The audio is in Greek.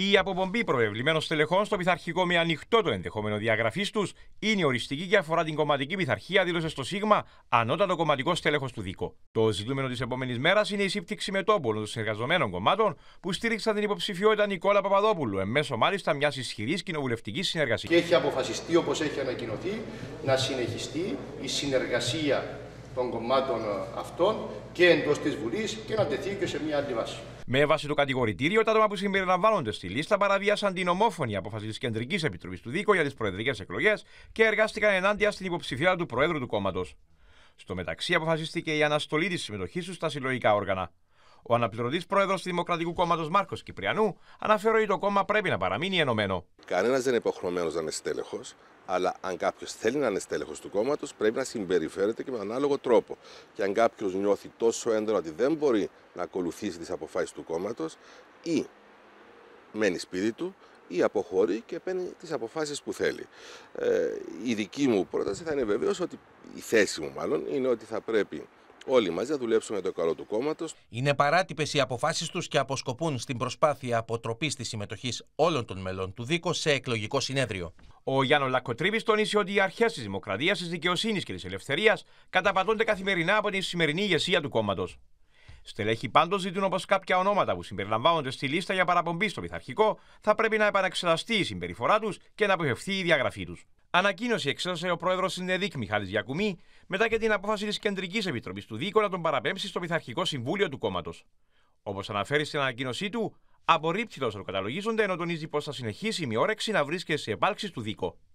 Η αποπομπή προευλημένων στελεχών στο πειθαρχικό με ανοιχτό το ενδεχόμενο διαγραφής τους είναι οριστική και αφορά την κομματική πειθαρχία, δήλωσε στο ΣΥΓΜΑ ανώτατο κομματικό στέλεχος του ΔΙΚΟ. Το ζητούμενο της επόμενης μέρας είναι η σύμπτυξη μετόπολων των συνεργαζομένων κομμάτων που στήριξαν την υποψηφιότητα Νικόλα Παπαδόπουλου, εν μέσω μάλιστα μιας ισχυρής κοινοβουλευτικής συνεργασίας. Και έχει αποφασιστεί, όπως έχει ανακοινωθεί, να συνεχιστεί η συνεργασία των κομμάτων ε, αυτών και εντός της Βουλής και να τεθεί και σε μια άλλη Με βάση το κατηγορητήριο, τα άτομα που συμπεριλαμβάνονται στη λίστα παραβίασαν την ομόφωνη απόφαση της Κεντρικής Επιτροπής του Δίκο για τις προεδρικές εκλογές και εργάστηκαν ενάντια στην υποψηφία του Προέδρου του κόμματος. Στο μεταξύ, αποφασίστηκε η αναστολή της συμμετοχής τους στα συλλογικά όργανα. Ο αναπληρωτής πρόεδρος του Δημοκρατικού Κόμματος Μάρκος Κυπριανού αναφέρει ότι το κόμμα πρέπει να παραμείνει ενωμένο. Κανένας δεν είναι υποχρεωμένος να είναι στέλεχος, αλλά αν κάποιος θέλει να είναι στέλεχος του κόμματος, πρέπει να συμπεριφέρεται και με ανάλογο τρόπο. Και αν κάποιος νιώθει τόσο έντονα ότι δεν μπορεί να ακολουθήσει τις αποφάσεις του κόμματος, ή μένει σπίτι του ή αποχωρεί και παίρνει τις αποφασει που θέλει. Ε, η δική μου πρόταση θα είναι βεβαίως ότι, η θέση μου μάλλον, είναι ότι θα πρέπει Όλοι μαζί θα δουλέψουμε το καλό του κόμματος. Είναι παράτυπες οι αποφάσεις τους και αποσκοπούν στην προσπάθεια αποτροπής της συμμετοχής όλων των μελών του ΔΥΚΟ σε εκλογικό συνέδριο. Ο Γιάννος Λακοτρίβη τόνισε ότι οι αρχές της δημοκρατίας, της δικαιοσύνης και της ελευθερίας καταπατώνται καθημερινά από τη σημερινή ηγεσία του κόμματος. Στελέχοι πάντως ζητούν όπως κάποια ονόματα που συμπεριλαμβάνονται στη λίστα για παραπομπή στο πειθαρχικό θα πρέπει να επαναξεταστεί η συμπεριφορά τους και να αποφευθεί η διαγραφή τους. Ανακοίνωση εξέδωσε ο πρόεδρος ΝΕΔΙΚ Μιχάλη Γιακουμή μετά και την απόφαση της Κεντρικής Επιτροπής του Δίκο να τον παραπέμψει στο Πειθαρχικό Συμβούλιο του κόμματος. Όπως αναφέρει στην ανακοίνωσή του, απορρίπτει το καταλογίζονται ενώ τονίζει πως θα συνεχίσει η όρεξη να βρίσκεται σε επάλξεις του Δίκο.